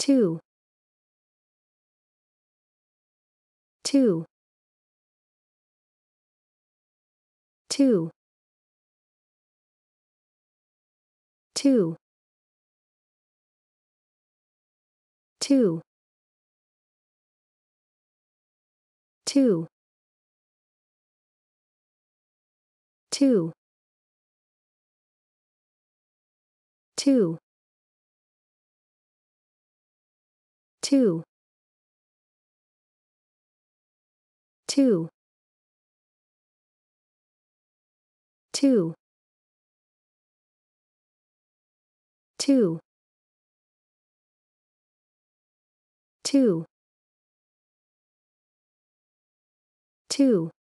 Two. two two two two two two